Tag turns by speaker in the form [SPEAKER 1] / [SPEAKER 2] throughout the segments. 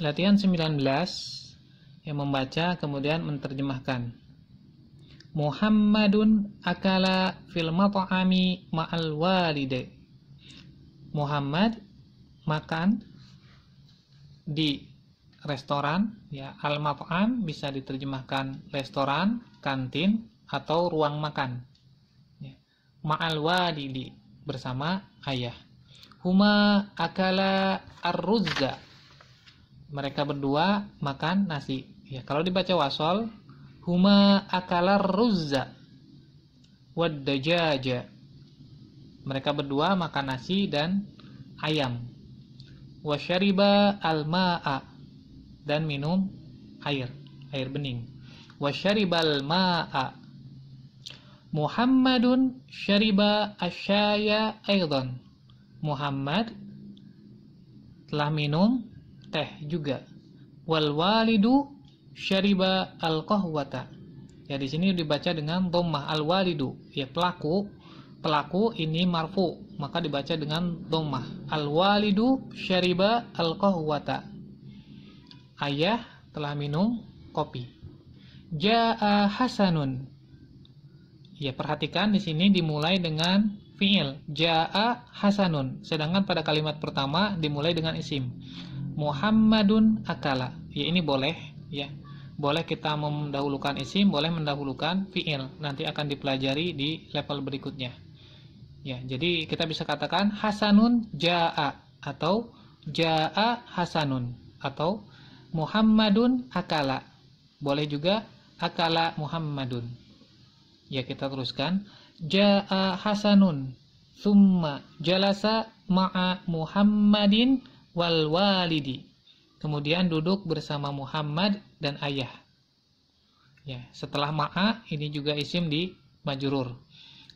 [SPEAKER 1] Latihan 19 yang membaca kemudian menerjemahkan. Muhammadun akala fil mat'ami ma'al walide. Muhammad makan di restoran ya al mat'am bisa diterjemahkan restoran, kantin atau ruang makan. Ya. Ma'al walidi bersama ayah. Huma akala ar mereka berdua makan nasi ya kalau dibaca wasol huma akalar ruzza wadajaja. mereka berdua makan nasi dan ayam wasyariba alma'a dan minum air air bening wasyaribal ma'a Muhammadun syariba asyaya aydon. Muhammad telah minum teh juga. Wal walidu syariba al kohwata Ya di sini dibaca dengan dhammah al-walidu, ya pelaku. Pelaku ini marfu, maka dibaca dengan dhammah. Al-walidu syariba al kohwata Ayah telah minum kopi. Ja'a Hasanun. Ya, perhatikan di sini dimulai dengan fiil. Ja'a Hasanun. Sedangkan pada kalimat pertama dimulai dengan isim. Muhammadun akala. Ya ini boleh ya. Boleh kita mendahulukan isim, boleh mendahulukan fiil. Nanti akan dipelajari di level berikutnya. Ya, jadi kita bisa katakan Hasanun jaa atau jaa Hasanun atau Muhammadun akala. Boleh juga akala Muhammadun. Ya, kita teruskan. Jaa Hasanun summa jalasa ma'a Muhammadin wal walidi. Kemudian duduk bersama Muhammad dan ayah. Ya, setelah ma'a ini juga isim di majurur.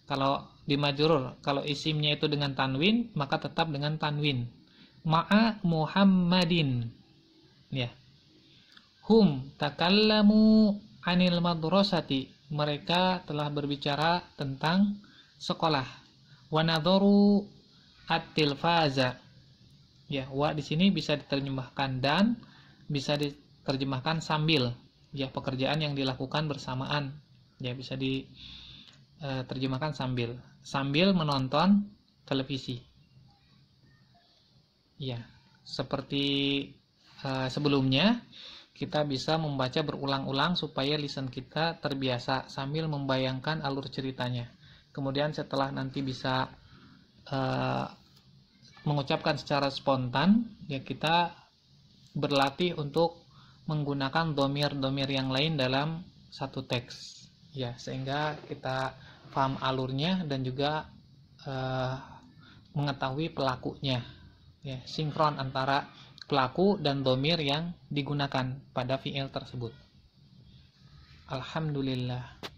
[SPEAKER 1] Kalau di majurur, kalau isimnya itu dengan tanwin, maka tetap dengan tanwin. Ma'a Muhammadin. Ya. Hum takallamu anil madrasati. Mereka telah berbicara tentang sekolah. Wanadoru at-tilfaza Ya, wa di sini bisa diterjemahkan dan, bisa diterjemahkan sambil. Ya, pekerjaan yang dilakukan bersamaan. Ya, bisa diterjemahkan e, sambil. Sambil menonton televisi. Ya, seperti uh, sebelumnya kita bisa membaca berulang-ulang supaya listen kita terbiasa sambil membayangkan alur ceritanya. Kemudian setelah nanti bisa uh, mengucapkan secara spontan ya kita berlatih untuk menggunakan domir-domir yang lain dalam satu teks ya sehingga kita paham alurnya dan juga uh, mengetahui pelakunya ya sinkron antara pelaku dan domir yang digunakan pada fiil tersebut Alhamdulillah